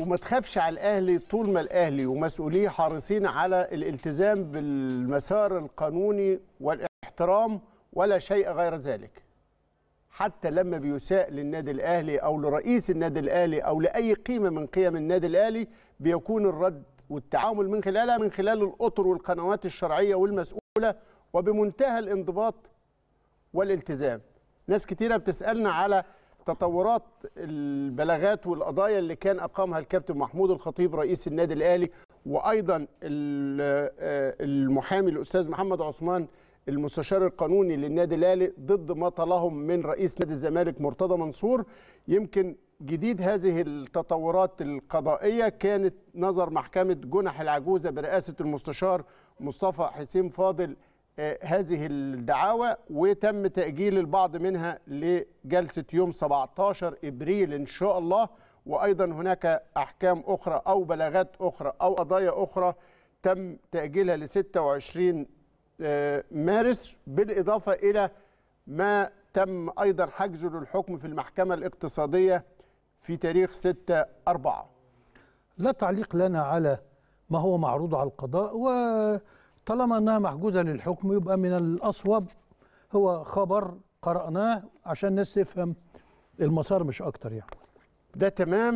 وما تخافش على الاهلي طول ما الاهلي ومسؤوليه حريصين على الالتزام بالمسار القانوني والاحترام ولا شيء غير ذلك حتى لما بيساء للنادي الاهلي او لرئيس النادي الاهلي او لاي قيمه من قيم النادي الاهلي بيكون الرد والتعامل من خلالها من خلال الاطر والقنوات الشرعيه والمسؤوله وبمنتهى الانضباط والالتزام ناس كتيره بتسالنا على تطورات البلاغات والقضايا اللي كان اقامها الكابتن محمود الخطيب رئيس النادي الاهلي وايضا آه، المحامي الاستاذ محمد عثمان المستشار القانوني للنادي الاهلي ضد ما طلهم من رئيس نادي الزمالك مرتضى منصور يمكن جديد هذه التطورات القضائيه كانت نظر محكمه جنح العجوزه برئاسه المستشار مصطفى حسين فاضل آه، هذه الدعاوى وتم تأجيل البعض منها لجلسة يوم 17 إبريل إن شاء الله وأيضا هناك أحكام أخرى أو بلاغات أخرى أو قضايا أخرى تم تأجيلها ل 26 آه، مارس بالإضافة إلى ما تم أيضا حجزه للحكم في المحكمة الاقتصادية في تاريخ 6 4 لا تعليق لنا على ما هو معروض على القضاء و طالما أنها محجوزة للحكم يبقى من الأصوب هو خبر قرأناه عشان الناس تفهم المسار مش أكتر يعني ده تمام